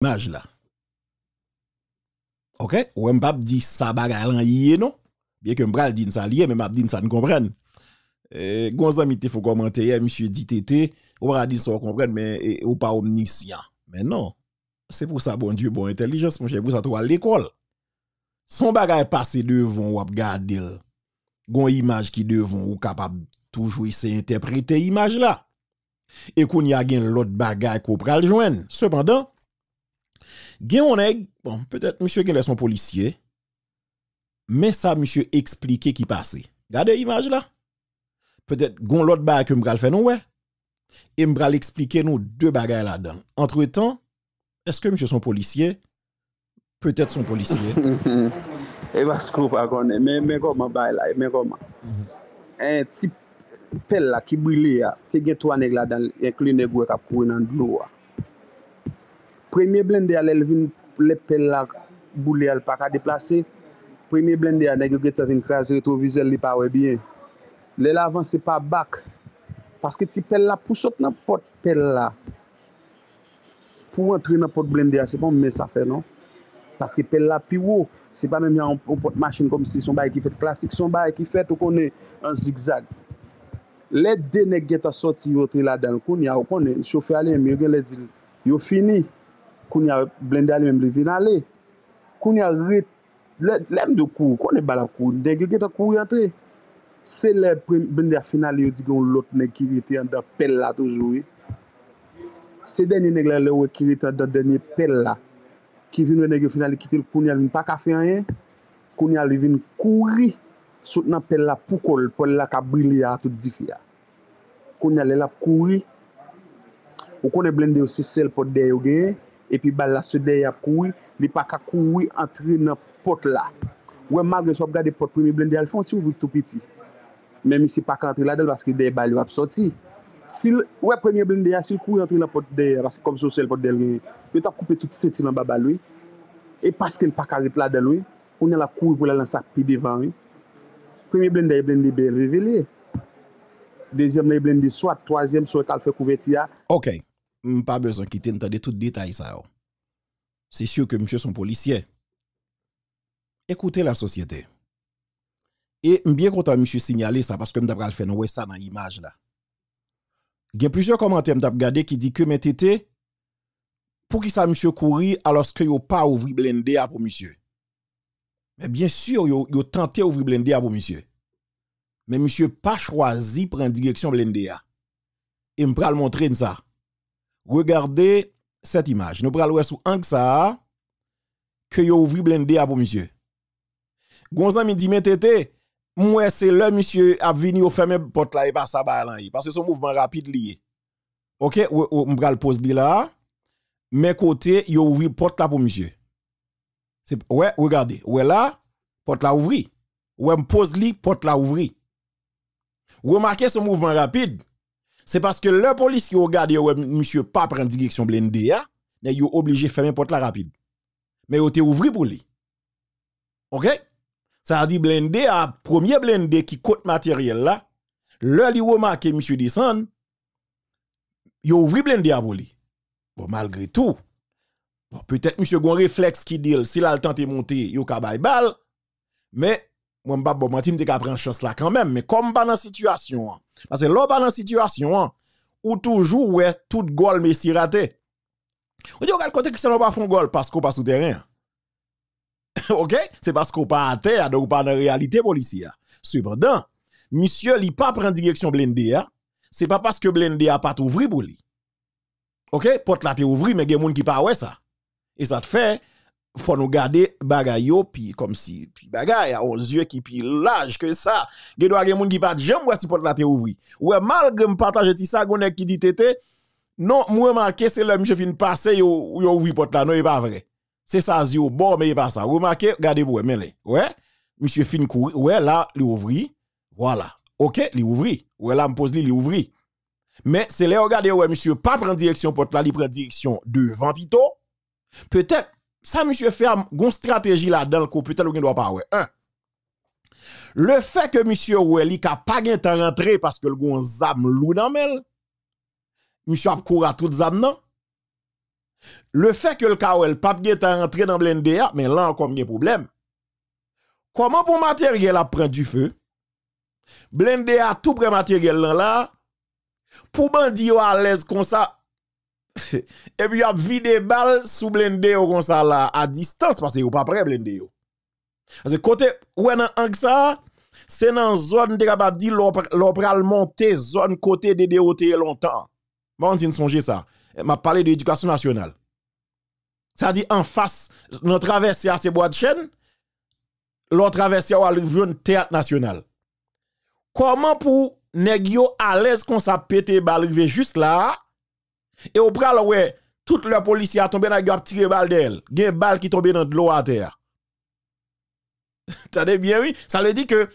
image là. OK? Ou même pas dit ça en yé non. Bien que m'bral dit ça lié mais m'a dit ça ne comprenne. Euh amis, te faut commenter eh, monsieur dit tété, ou pas dit ça comprendre mais eh, ou pas omniscient. Mais non. C'est pour ça bon Dieu bon intelligence mon cher vous ça toi à l'école. Son y passé devant ou regarder. Gon image qui devant ou capable toujours essayer interpréter image là. Et qu'on y a gain l'autre bagarre qu'on pral joindre. Cependant, Gen bon, peut-être monsieur Gen son policier, mais ça monsieur expliqué qui passait. Regardez l'image là. Peut-être gon l'autre bagay que m'bral faire non ouais. Et m'bral expliquer nous deux bagages là-dedans. Entre-temps, est-ce que monsieur son policier peut-être son policier Et parce vous pas connaît mais mais comment bail là, mais comment mm-hmm. Un type pelle là qui là ah, tu gen trois nèg là dans incliné ouais cap ah. courir dans l'eau. premye blende a lel vin le pel la boule al pak a deplase, premye blende a negyo geta vin krasi retro vizel li pawe biye, le lavan se pa bak, paske ti pel la pou sot nan pot pel la, pou entri nan pot blende a, se pon men sa fe non, paske pel la pi wo, se pa men ya an pot machine kom si, son ba yi ki fet klasik, son ba yi ki fet ou konen an zigzag, le dene geta soti yote la dan koun ya, ou konen, chofi alen mi, yo gen le di, yo fini, Koun ya blendè alè mèm li vin alè. Koun ya rit. Lèm di kou. Koun e balap kou. Ndèk yo geta kou yantè. Se lè blendè finalè yo di gen lòt nèk kiriti an da pel la toujou. Se denye neglè lè wè kiriti an da denye pel la. Kivin wè neglè finalè kitil koun ya vin pakafi an yè. Koun ya li vin kou ri. Sout nan pel la poukol pou lè la ka brili ya tout di fia. Koun ya li lap kou ri. Ou koun e blendè yo si sel pou dey yo genye. E pi bal la se dey ap kouy, li paka kouy antre nan pot la. Ou e madre sou ap gade pot premye blendi al fon si ou voutou piti. Memi si paka antre la del vasky dey bal yo ap soti. Ou e premye blendi asil kouy antre nan pot dey, vasky komso sel pot dey. Yo tap koupe touti seti nan baba lwi. E paske n pakarit la del lwi, ou nye la kouy pou la lansak pi divan. Premye blendi e blendi ben revele. Dezyem le blendi swat, twazyem swat kalfe kouveti ya. Ok. pas besoin quitter tout tout détail ça. C'est sûr que monsieur son policier Écoutez la société. Et bien content monsieur signaler ça parce que m't'a le faire ça dans l'image là. Il y a plusieurs commentaires m't'a regardé qui dit que mes tété pour qui ça monsieur courir alors que yo pas ouvri blindé à pour monsieur. Mais bien sûr yo yo tenté ouvrir blindé à pour monsieur. Mais monsieur pas choisi prendre direction blindé à. Et m'pral montrer ça. Regardez cette image. Nous prenons sous angle ça que yo ouvri blender pour monsieur. Gonzan mi dit mettez moi c'est le monsieur a venu au fermer porte là et pas ça parce que son mouvement rapide lié. OK, on va le poser là. Mais côté yo la porte là pour monsieur. C'est ouais, regardez, ouais là porte là ouvri. Ouais, pose li porte là ouvri. Remarquez ce mouvement rapide c'est parce que le police qui regarde, ouais, monsieur, pas prendre direction blindée, il hein, est obligé de fermer porte la rapide. Mais il est ouvert pour lui. OK? Ça a dit blindé, premier blindé qui coûte matériel là, le li remarque monsieur descend, il ouvre blindé pour lui. Bon, malgré tout, peut-être monsieur gon réflexe qui dit, si a le temps de monter, il a balle. mais moi m'pa bon menti m'te ka prendre chance là quand même mais comme pas dans situation hein. parce que là, pas dans situation hein, où toujours ouais tout goal Messi raté on dit regarde côté Cristiano pas font goal parce qu'on pas sous terrain hein. OK c'est parce qu'on pas à terre donc pas dans réalité policière cependant monsieur li pas prend direction blindé c'est pas parce que blindé a pas ouvert pour lui OK porte la t'es mais il y a monde qui pas ouais ça et ça te fait faut nous garder bagaille puis comme si puis bagay oh, aux yeux qui plus large que ça il doit y gens qui pas jambe si porte la te ouvri ouais malgré me partage ti ça gonne qui dit tété non moi remarquer c'est l'homme je viens passer yo yo ouvri porte là non est pas vrai c'est ça zio bon mais pas ça remarquez regardez vous mais ouais monsieur fin courir ouais là il ouvri voilà OK il ouvri ouais là me pose il ouvri mais c'est là regardez ouais monsieur pas prendre direction porte là il prend direction devant pito peut-être ça, monsieur fait une stratégie là-dedans qu'on peut-être ne doit pas. Un, le fait que monsieur Oueli n'a pas de temps rentrer parce que le gon zam lou dans mel, monsieur a couru à tout zam non. Le fait que le kawel pas de temps rentrer dans Blendea, mais là encore un problème. Comment pour matériel a prendre du feu? Blendea tout près matériel là, là pour bandi à l'aise comme ça, et puis y a vidéo bal sous blindé au comme ça là à distance parce que pas prêt blindé Parce que côté ouais dans ça c'est dans zone de capable dire l'opral monter zone côté de DOT longtemps. Bon, on songer ça. M'a parlé de l'éducation nationale. Ça dit en face notre traversée à ces bois de chaîne l'autre traversée à le théâtre national. Comment pour nèg à l'aise qu'on ça pété balle juste là et au pral ouais, tout le policier a tombé dans la tiré balle d'elle. Il y a une balle qui tombé dans l'eau à terre. T'as bien, oui? Ça veut dire que,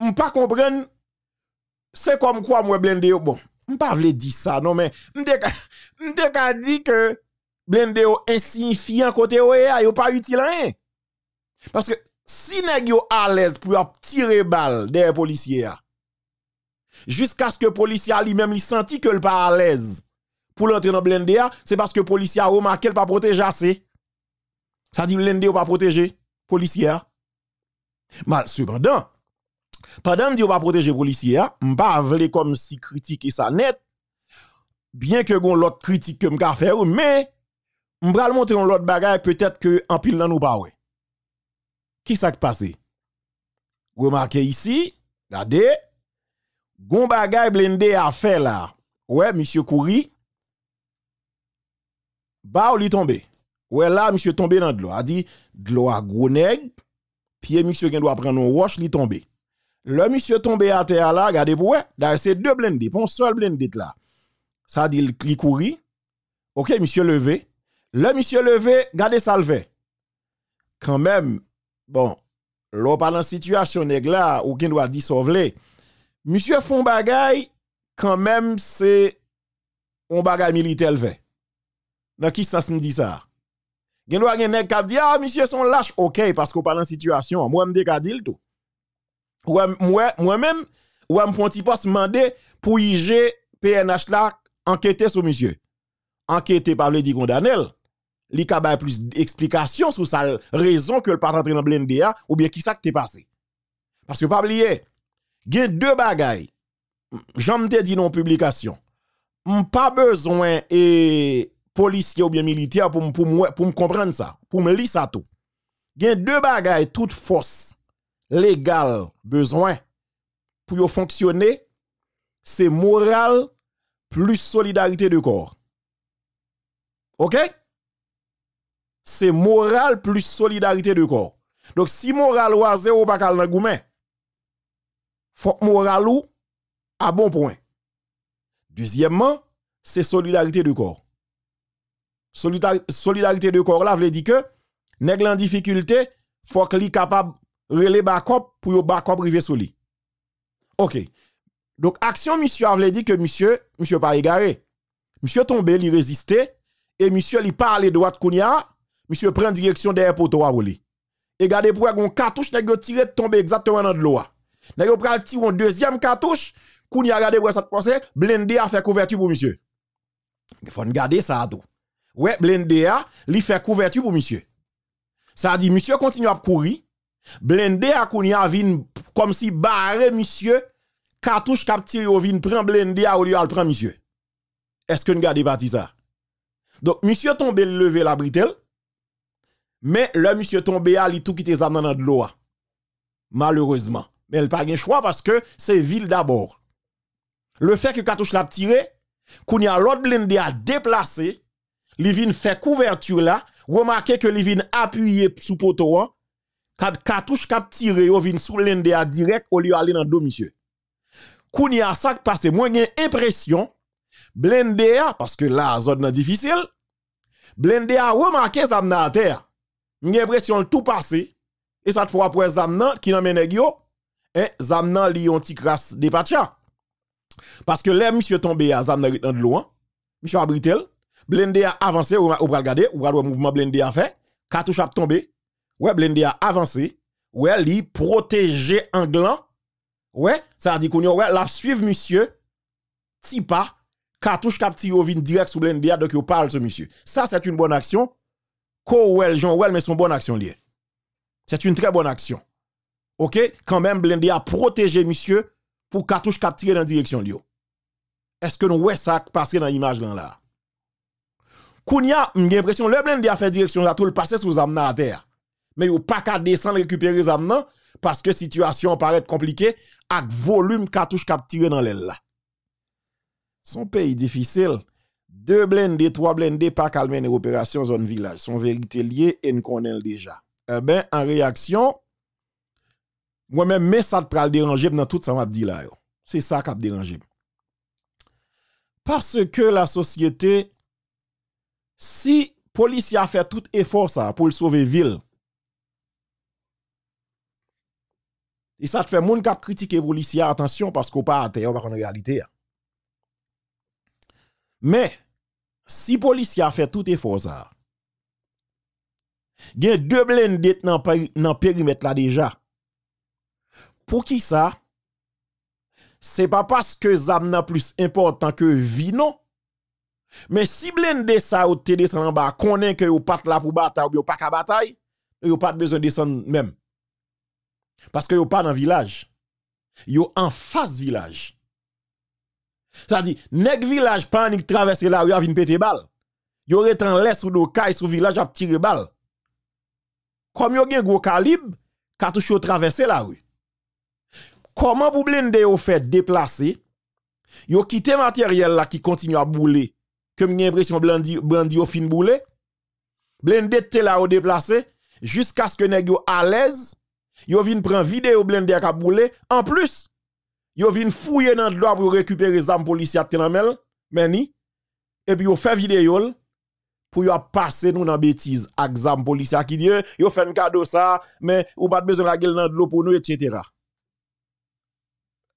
on pas comprendre, c'est comme quoi, moi, blende bon. On pas dire ça, non, mais, on pas dit que, blende insignifiant côté, ouais, e il pas utile rien. Parce que, si nèg yo à l'aise pour tirer balle Des policiers jusqu'à ce que policier lui-même il senti que le pas à l'aise pour l'entrer dans blindé c'est parce que policier a remarqué pas protéger assez. Ça dit blindé ou pas protéger policier. Mal cependant, pendant que pas protéger policier, pas avaler comme si critiquer ça net. Bien que on l'autre critique que m'ka faire mais vais montrer un l'autre bagay peut-être que en pile nous pas ouais. Qui ça qui passé Remarquez ici, regardez, gon bagay blende a fait là. Ouais, monsieur Kouri, Ba ou li tombe. Ouais là, monsieur tombé dans de l'eau. A dit, de l'eau a gros Puis, monsieur qui doit prendre un wash, li tombe. Le monsieur tombé à terre là, regardez pour D'ailleurs, c'est deux blindés, pas un seul blindé là. Ça dit, il courit. Ok, monsieur levé. Le monsieur levé, regardez ça Quand même, bon, l'eau parle dans situation neg là, ou qui doit dissolver. Monsieur font bagay, quand même, c'est un bagay militaire levé. Dans qui sens se dit ça Gen doit gen k'ap dit ah monsieur son lâche OK parce qu'on parle en situation. Moi me déka dit tout. Moi moi même ou me font petit poste mandé pour IG PNH là enquêter sur monsieur. Enquêter par le dit condamnel. Li ka bay plus d'explications sur sa raison que le pas rentrer dans blendé ou bien qui ça t'est passé. Parce que pas oublier, gen deux bagailles. J'en te dit dans publication. pas besoin et policiers ou bien militaires, pour pour pour me comprendre ça, pour me lire ça tout. Il y a deux bagages toute force légale besoin pour fonctionner, c'est moral plus solidarité de corps. OK C'est moral plus solidarité de corps. Donc si moral ou zéro pas dans morale ou à bon point. Deuxièmement, c'est solidarité de corps. Solidarité de corps là, veut dire que, nègre en difficulté, faut qu'il soit capable relé backup pour yo backup river sur lui. OK. Donc action monsieur a dit que monsieur monsieur pas égaré. Monsieur tombé, il résistait et monsieur il parle droite kounia, monsieur prend direction derrière poteau à Et gardez pour un cartouche nèg tiré tombé exactement dans l'eau. Nèg pral tire un deuxième cartouche, kounia regardez pour ça passer, blindé a fait couverture pour monsieur. Il Faut garder ça tout ouais, Blendea, lui fait couverture pour monsieur. Ça dit, monsieur continue à courir. Blendea, a comme si barré monsieur, cartouche a tiré au vin, prend Blendea au lieu de prendre monsieur. Est-ce que nous gardons parti ça? Donc, monsieur tombé lever la britelle. Mais le monsieur tombé à li tout qui était dans de l'eau. Malheureusement. Mais elle pas de choix parce que c'est ville d'abord. Le fait que cartouche l'a tiré, qu'on y a l'autre blindé a déplacé li fait couverture là, remarquez que li appuyé sous poteau 4 hein. cartouche qu'a tiré yo vin sous l'ende à direct au lieu aller dans dos monsieur. Kounia ça passé, moi j'ai impression blende a, parce que la zone est difficile, blende a remarqué zam la terre. J'ai l'impression tout passé, et cette te fois après zam qui nan mené yo, eh, zam li yon ti de Parce que là, monsieur tombé à zam nan de loin, hein. monsieur abritel, blindé a avancé, ou, ou regarder, ou le mouvement blindé a fait, cartouche a tombé, ouais, blindé a avancé, ouais, protéger protégé anglan, ouais, ça a dit qu'on ouais, la suivre monsieur, si pas, cartouche cap au vin direct sous blindé donc il parle ce monsieur. Ça, c'est une bonne action. Kowel, Jean Well, mais son bonne action lié C'est une très bonne action. OK? Quand même, blindé a protégé monsieur pour cartouche cap dans la direction lio Est-ce que nous, ouais, ça passer dans l'image là? Kounia, j'ai l'impression le Blende a fait direction la tout le passé sous amna à terre. Mais ou pas qu'à descendre récupérer amna parce que situation paraît compliquée avec volume cartouche cap tiré dans l'aile là. Son pays difficile. Deux blindés, trois blendés, pas calmer les opérations zone village. Son vérité liée et nous connaissons déjà. Eh ben, en réaction, moi-même, mais ça te pral déranger dans tout ça m'a dit là. C'est ça qui a dérangé. Parce que la société si policier a fait tout effort ça pour sauver ville et ça te fait moun kap critiquer policier attention parce qu'on pas terre pas en réalité mais si policier a fait tout effort ça il y a deux blindés dans le périmètre là déjà. Pour qui ça? C'est pas parce que Zam n'a plus important que vie, mais si blende ça ou te descend en bas, connaît que ou pas là pour bataille ou pas qu'à bataille, ou pas besoin de descendre même. Parce que vous pas dans village. Yo en face village. Ça dit nèg village panique traverser la rue a vinn péter balle. Yo retan l'est ou do caille sous village a tirer balle. Comme yo gen gros calibre, cartouche yo traverser la rue. Comment pour blende yo fait déplacer Yo quitté matériel là qui continue à bouler comme j'ai l'impression Blandi Blandi au fin boulet. Blende te là au déplacé jusqu'à ce que nèg yo à l'aise, yo prend prendre vidéo Blende a boule. En plus, yo vinn fouiller dans le pour récupérer les armes policières Mais ni et puis yo fait vidéo pour yo passer nous dans bêtise exam policier qui dit eh, yo fait un cadeau ça mais ou pas besoin la gueule dans l'eau pour nous etc.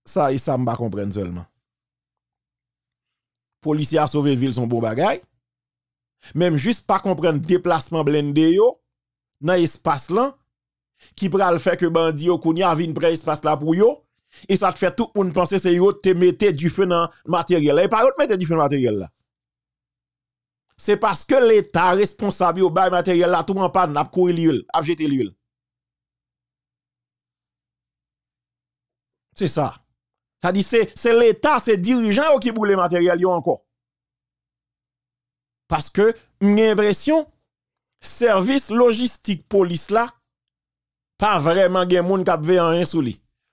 Ça et ça m'a pas comprendre seulement policiers a sauvé ville son beau bagay. Même juste pas comprendre déplacement blindé yo dans espace là qui pral fait que bandi yo kounya vinn près espace là pour yo et ça te fait tout monde penser c'est yo te mettent du feu dans matériel là et pas yo te mettez du feu dans matériel là. C'est parce que l'état responsable au bail matériel là tout en panne n'a couru l'huile, a jeté l'huile. C'est ça. Ça dit, c'est l'État, c'est dirigeant qui boule le matériel encore. Parce que, j'ai l'impression, service logistique police là, pas vraiment gen moun kap ve en rien sous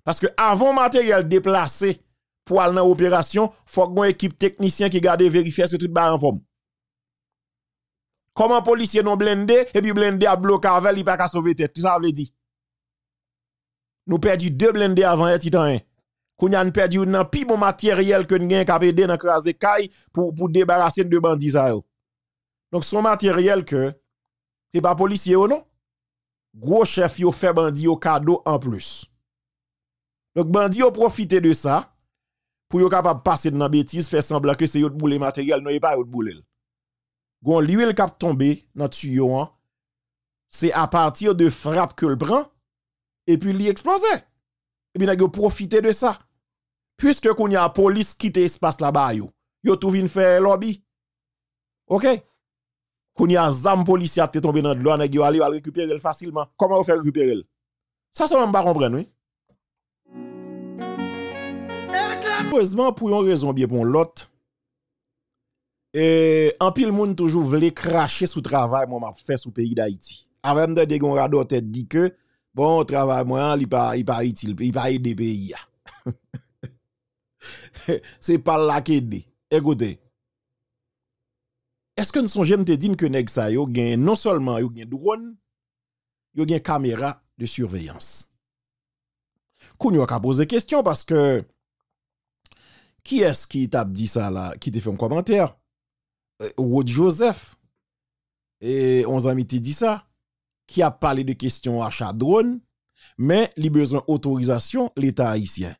Parce que avant matériel déplacé pour aller dans l'opération, faut une équipe technicien qui garde vérifier ce tout bar en forme. Comment policier non blindé et puis blindé a bloqué avec il pas sauver tête, tout ça veut dire. Nous perdu deux blindés avant et titan qu'on a perdu un pi bon matériel que nous avons capable aider dans craser pour débarrasser de bandits donc son matériel que c'est pas policier ou non gros chef yo fait bandit au cadeau en plus donc bandit ont profité de ça pour yo capable passer dans bêtise faire semblant que c'est autre boule matériel non pas autre boule gon le cap tomber dans tuyau hein, c'est à partir de frappe que le prend et puis il explosait et bien, il a profité de ça puisque qu'on y a police qui quitte espace là-bas yo yo tout vinn faire lobby OK qu'on y a zam qui a tombé dans l'eau nèg yo aller récupérer facilement comment on fait récupérer ça ça pas comprendre oui Heureusement, pour une raison bien pour l'autre, et eh, en pile monde toujours voulait cracher sous travail moi m'a fait sous pays d'Haïti. Avant de des rado tête dit que bon travail moi il pas il pas utile, il pas aider pays. c'est pas là qu'il dit. Écoutez. Est-ce que nous sommes te dire que nèg ça yo non seulement yo gen drone, yo des caméra de surveillance. Nous avons ka poser question parce que qui est-ce qui t'a dit ça là, qui t'a fait un commentaire euh, Wood Joseph et on amis dit ça qui a parlé de question chaque drone mais il besoin autorisation l'état haïtien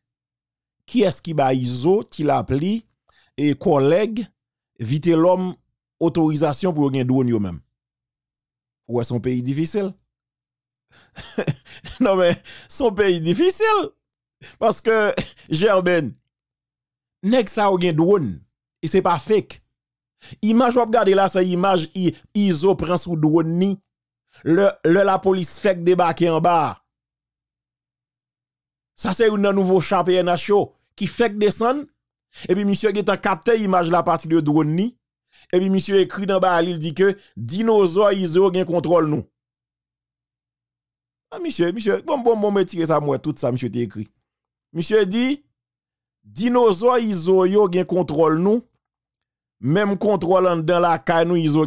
qui est-ce qui va ISO, qui l'appli, et collègue, vite l'homme, autorisation pour gagner douane yo même. Ou est-ce un pays difficile? non mais, son pays difficile. Parce que, Gerben, nek sa ou gen drone, et c'est pas fake. Image vous regardez là, c'est image ISO prend sous drone Le, la police fait débarquer en bas. Ça, c'est un nouveau championnat chaud qui fait descendre. Et puis, monsieur a capté l'image la partie de drone Et puis, monsieur écrit dans bas, il dit que dinosaures ils ont contrôle nous. Ah, monsieur, monsieur, bon, bon, bon, tirer ça, moi, tout ça, monsieur, t'es écrit. Monsieur dit, dinosaures ils ont contrôle nous. Même contrôle dans la caille, nous, ils ont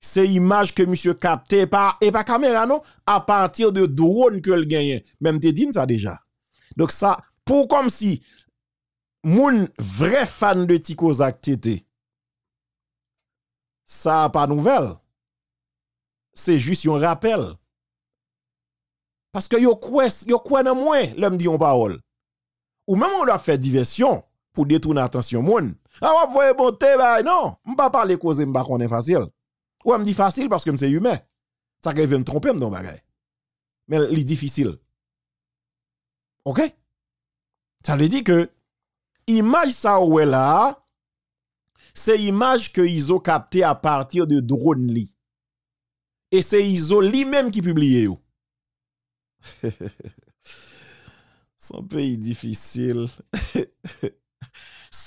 c'est image que monsieur capté par et par caméra non à partir de drone que le gagne même te dit ça déjà donc ça pour comme si moun vrai fan de Tico Tété ça pas nouvelle c'est juste un rappel parce que yo quoi yo quoi de moi l'homme dit en parole ou même on doit faire diversion pour détourner l'attention moun ah vous voyez bah non on pas parler cause facile ou me dit facile parce que c'est humain. Ça veut me tromper dans bagay. Mais il difficile. OK Ça veut dire que image ça ou là c'est l'image que ils ont capté à partir de drone li. Et c'est Iso lui-même qui publie ou Son pays difficile.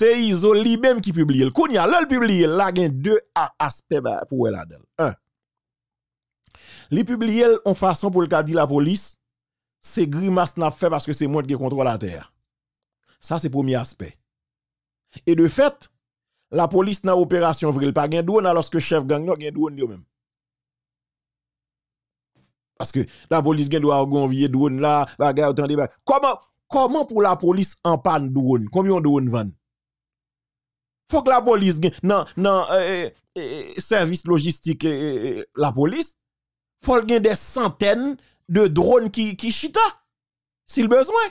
c'est Iso lui-même qui publie. Le Kounia, le publie, là, il y a deux aspects ben, pour elle là Un, li publie en façon pour le cas dit la police, c'est grimace n'a fait parce que c'est moi qui contrôle la terre. Ça, c'est premier aspect. Et de fait, la police n'a opération vril pas gen douane alors que chef gang n'a gen douane lui-même. Parce que la police gen doit gonvier douane là, bagarre autant de ben, Comment comment pour la police en panne douane? Combien douane van? faut que la police non non euh, eh, eh, eh, service logistique la police faut qu'il des centaines de drones qui qui chita s'il besoin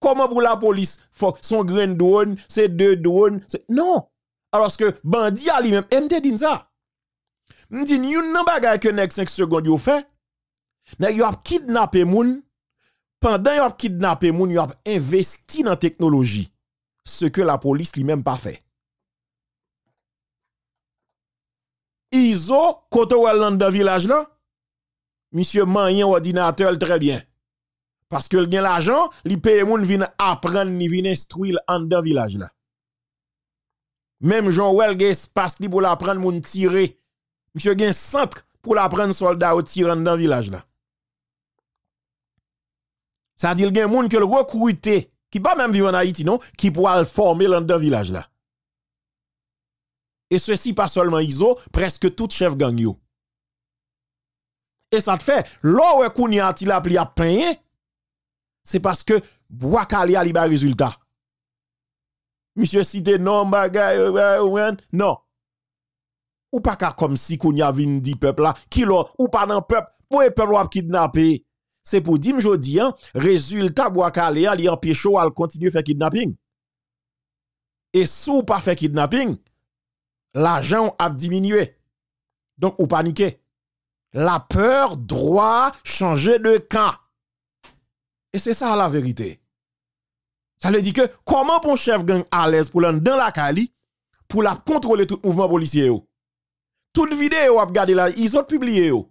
comment pour la police faut son grain de drone c'est deux drones non alors que bandit a lui-même m'te dit ça dit une nan bagay que 5 secondes yo fait nan yo a kidnappé moun pendant yo a kidnappé moun yo a investi dans technologie ce que la police lui-même pas fait. Iso, koto dans un village là, monsieur un ordinateur très bien. Parce que gen l'argent, il paye moun vin apprendre ni vin instruire dans un village là. Même Jean Well gen espace li pour l'apprendre moun tirer. Monsieur un centre pour l'apprendre soldat au tir dans dans village là. Ça dit des moun que le recruter qui pas même vivre en Haïti, non, qui pourra former dans un village là. Et ceci pas seulement ISO, presque tout chef gang yo. Et ça te fait, l'eau où a ti la à payer, c'est parce que bois y a li ba résultat. Monsieur cité non bagay, euh, euh, non. Ou pas comme si Kouniati a vin di peuple là, qui l'a, ou pas dans peuple, pour peuple ou kidnapper c'est pour dire jodi le hein, résultat Boakale li empêche ou al continue faire kidnapping. Et sous pas faire kidnapping, l'argent a diminué. Donc on paniquez. La peur droit changer de camp. Et c'est ça la vérité. Ça veut dire que comment un chef gang à l'aise pour l'en dans la Cali pour la contrôler tout mouvement policier Toute vidéo a regardé là, ils ont publié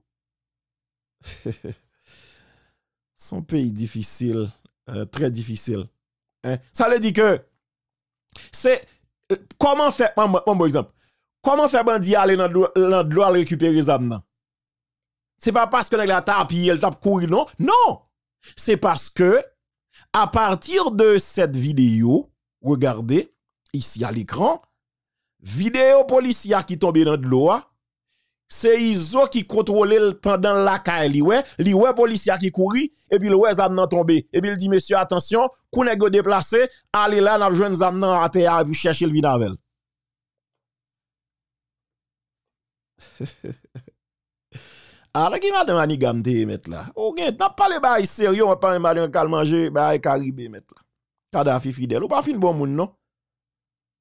son pays difficile, euh, très difficile. Hein. Ça veut dire que c'est euh, comment faire, un bon exemple, comment faire bandit aller dans l'eau récupérer les Ce C'est pas parce que la tape, elle tape courir, non. Non! C'est parce que, à partir de cette vidéo, regardez, ici à l'écran, vidéo policière qui tombe dans le l'eau, c'est Iso qui contrôlait pendant la caille. Li ouais, li ouais policier qui courit et puis le ouais zam nan tombé. Et puis il dit monsieur attention, kounego déplacé, allez là n'a jeune zam nan à terre vous chercher le vinavel. Alors qui madame Anigam te mettre là. Ou gen, n'a pas les bail sérieux, on pas madame kal manger bail caribé mettre là. Kadhafi fidèle ou pas fin bon moun non.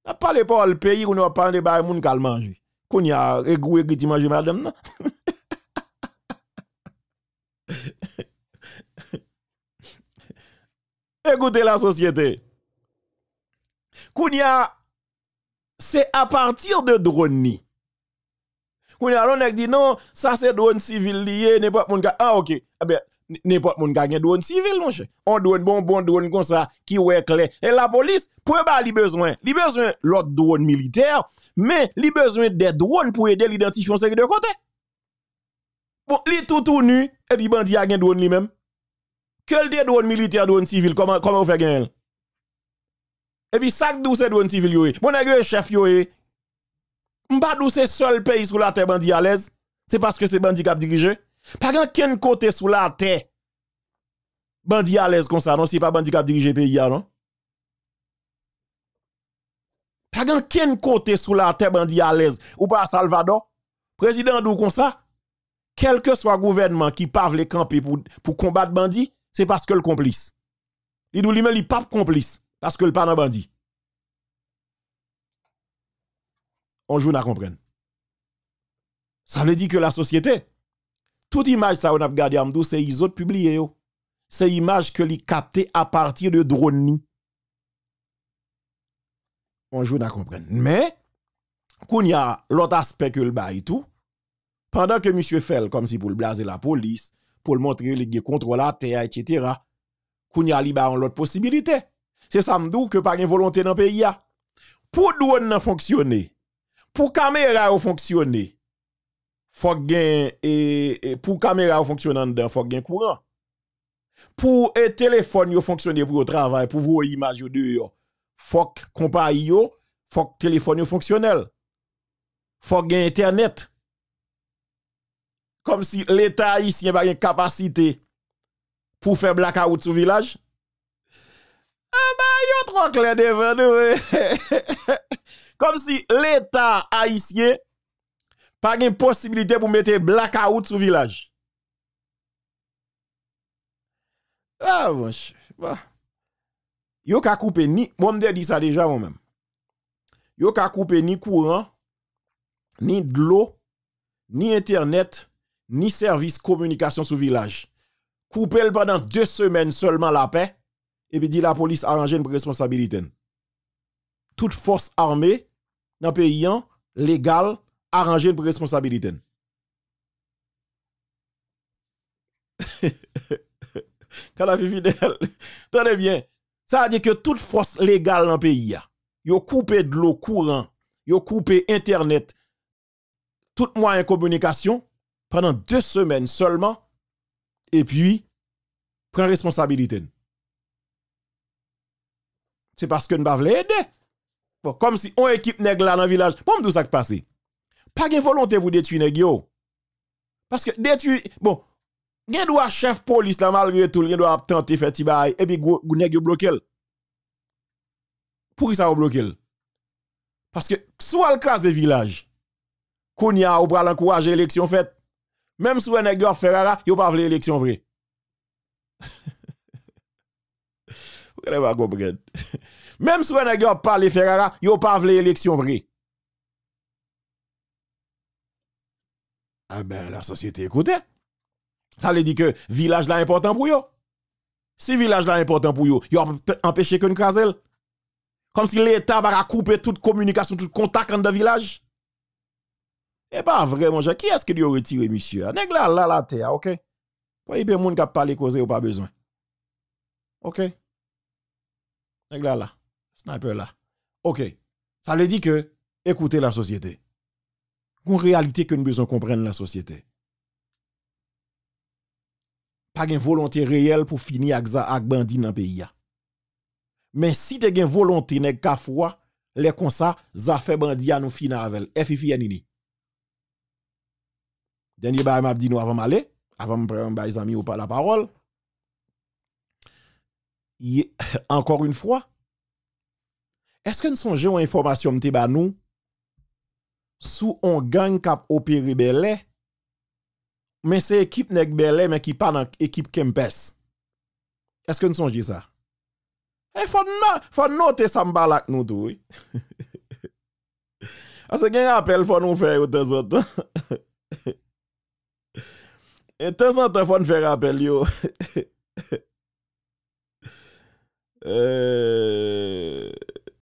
N'a pas les pas le pays où on pas les bail moun kal manger. Kounya égoué e a madame non Écoutez la société. Kounia, c'est à partir de drone. Kounia, l'on dit non, ça c'est drone civil lié, n'importe mon gars. Ah, ok. Eh bien, n'importe mon gars, drone civil, mon cher. On drone bon, bon drone comme ça, qui est clair. Et la police, pour pas li besoin. Li besoin l'autre drone militaire, mais il besoin des drones pour aider l'identifier série de côté. Bon, li tout tout nu, et puis bandi a gen drone lui-même. Quel des drones militaires, drones civils, comment comment on fait gagner Et puis ça, d'où c'est drone civil yo. Eh? Bon un chef yo. pas eh? d'où c'est seul pays sur la terre bandi à l'aise, c'est parce que c'est bandi qui dirigé. Pas grand ken côté sur la terre. bandi à l'aise comme ça, non, c'est pas bandi qui dirige pays non. pas ken côté sous la terre bandit à l'aise ou pas Salvador président d'où comme ça quel que soit gouvernement qui parle les camper pour pour combattre bandit c'est parce que le complice il ne pas complice parce que le pas bandit on joue à comprendre ça veut dire que la société toute image ça on a gardée, c'est ils publié c'est image que les capter à partir de drone on joue à comprendre. Mais, il y a l'autre aspect que le bail tout, pendant que M. Fell, comme si pour le blaser la police, pour le montrer les contrôle la terre, etc., il y a l'autre possibilité. C'est ça m'dou que par une volonté dans le pays. Pour drone fonctionner, pour caméra fonctionner, faut gain et, pour caméra fonctionne dans faut courant. Pour et téléphone fonctionner pour le travail, pour l'image de dehors faut compagnie yo, faut téléphone fonctionnel. Faut internet. Comme si l'état haïtien pas une capacité pour faire blackout sur village. Ah bah yo trop clair devant nous. Eh. Comme si l'état haïtien pas une possibilité pour mettre blackout sur village. Ah mon bah yo ka couper ni moi me dit ça déjà moi-même yo ka couper ni courant ni de ni internet ni service communication sous village couper le pendant deux semaines seulement la paix et puis dit la police arranger une responsabilité toute force armée dans pays hein, légal arranger une responsabilité la vie fidèle. Tenez bien, ça veut dire que toute force légale dans le pays, yo coupé de l'eau courant, vous coupé internet, tout moyen de communication pendant deux semaines seulement, et puis prend responsabilité. C'est parce que nous ne aider. comme si on équipe nèg dans le village, bon, tout ça qui passe. Pas de volonté pour détruire Parce que détruire, bon, gen doit chef police là malgré tout, gen doit tenter faire ti et puis nèg yo bloqué. Pour ça bloquer Parce que soit le cas des villages, qu'on y a ou pral encourager l'élection faite. Même si on nèg yo faire rara yo pas l'élection vraie. Vous allez pas comprendre. Même si on nèg yo parler faire là, yo pas l'élection vrai. Ah ben la société écoutait. Ça veut dire que village là important pour eux. Si village là important pour eux, ils ont empêché qu'une nous Comme si l'État va couper toute communication, tout contact entre village. Et eh, pas vraiment, Qui est-ce que lui a retiré, monsieur? Négla là, là, la terre, ok? Pas y a monde qui a parlé cause ou pas besoin. Ok? Négla là, là. Sniper là. Ok. Ça veut dire que, écoutez la société. Une réalité que nous besoin comprendre la société pas une volonté réelle pour finir avec ak bandi dans pays mais si tu une volonté nèg ka foi les comme ça ça fait bandi à nous finir avec FFI nini dernier bah, m'a dit nous avant d'aller, avant de prendre les amis ou pas la parole encore une fois est-ce que nous songez aux informations nous sous un gang cap opéré belais Men se ekip nek belen men ki pa nan ekip kempes. Eske nou sonji sa? E fon nou te sambalak nou dwi. Ase gen rappel fon nou fè yo tenzantan. E tenzantan fon fè rappel yo. Eeeh...